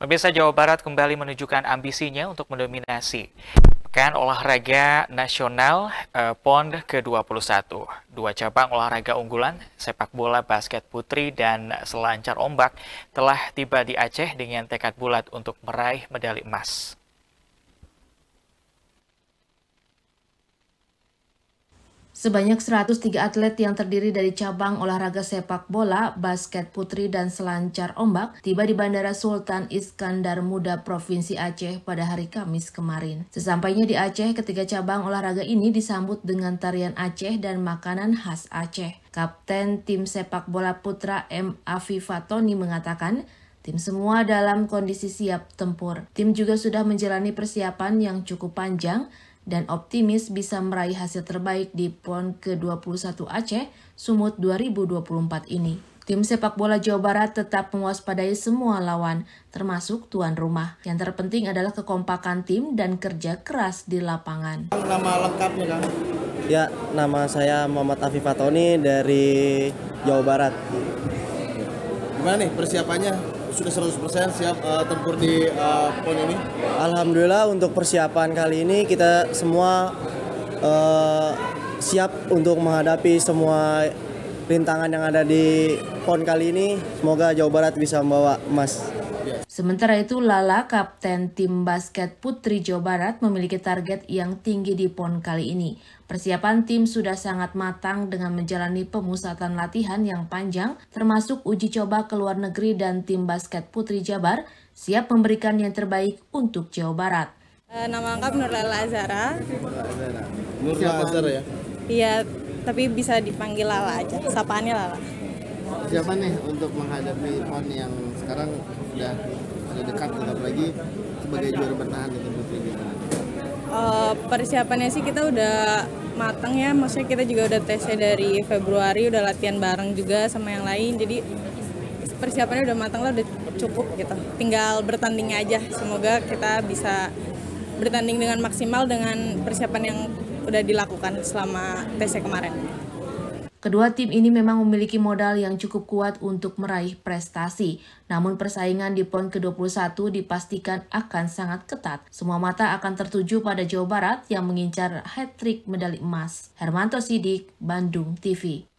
Pemirsa Jawa Barat kembali menunjukkan ambisinya untuk mendominasi Pekan Olahraga Nasional eh, PON ke-21. Dua cabang olahraga unggulan, sepak bola, basket putri, dan selancar ombak telah tiba di Aceh dengan tekad bulat untuk meraih medali emas. Sebanyak 103 atlet yang terdiri dari cabang olahraga sepak bola, basket putri, dan selancar ombak tiba di Bandara Sultan Iskandar Muda Provinsi Aceh pada hari Kamis kemarin. Sesampainya di Aceh, ketiga cabang olahraga ini disambut dengan tarian Aceh dan makanan khas Aceh. Kapten tim sepak bola putra M. Afifatoni mengatakan, Tim semua dalam kondisi siap tempur. Tim juga sudah menjalani persiapan yang cukup panjang dan optimis bisa meraih hasil terbaik di PON ke-21 Aceh Sumut 2024 ini. Tim sepak bola Jawa Barat tetap mewaspadai semua lawan, termasuk tuan rumah. Yang terpenting adalah kekompakan tim dan kerja keras di lapangan. Nama lengkapnya kan? Ya, nama saya Muhammad Afifatoni dari Jawa Barat. Gimana nih persiapannya sudah 100% siap uh, tempur di uh, PON ini? Alhamdulillah untuk persiapan kali ini kita semua uh, siap untuk menghadapi semua rintangan yang ada di PON kali ini. Semoga Jawa Barat bisa membawa emas. Sementara itu, Lala, kapten tim basket putri Jawa Barat, memiliki target yang tinggi di PON kali ini. Persiapan tim sudah sangat matang dengan menjalani pemusatan latihan yang panjang, termasuk uji coba ke luar negeri dan tim basket putri Jabar siap memberikan yang terbaik untuk Jawa Barat. Eh, nama lengkap Nur Lala Azara. Nur Lala Azara ya? Iya, tapi bisa dipanggil Lala aja, sapaannya Lala siapa nih untuk menghadapi pon yang sekarang sudah ada dekat lagi sebagai juara bertahan itu putri gimana? Uh, eh, persiapannya sih kita udah matang ya, maksudnya kita juga udah tesnya dari Februari, udah latihan bareng juga sama yang lain, jadi persiapannya udah matang lah, udah cukup gitu. Tinggal bertanding aja, semoga kita bisa bertanding dengan maksimal dengan persiapan yang udah dilakukan selama tesnya kemarin. Kedua tim ini memang memiliki modal yang cukup kuat untuk meraih prestasi. Namun persaingan di PON ke-21 dipastikan akan sangat ketat. Semua mata akan tertuju pada Jawa Barat yang mengincar hat-trick medali emas. Hermanto Sidik, Bandung TV.